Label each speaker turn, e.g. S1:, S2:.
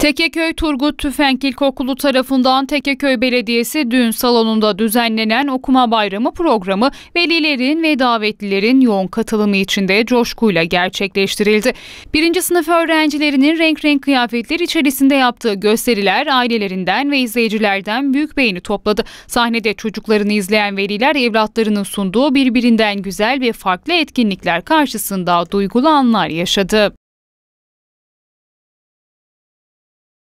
S1: Tekeköy Turgut Tüfenk İlkokulu tarafından Tekeköy Belediyesi düğün salonunda düzenlenen okuma bayramı programı velilerin ve davetlilerin yoğun katılımı içinde coşkuyla gerçekleştirildi. Birinci sınıf öğrencilerinin renk renk kıyafetler içerisinde yaptığı gösteriler ailelerinden ve izleyicilerden büyük beğeni topladı. Sahnede çocuklarını izleyen veliler evlatlarının sunduğu birbirinden güzel ve farklı etkinlikler karşısında duygulu anlar yaşadı.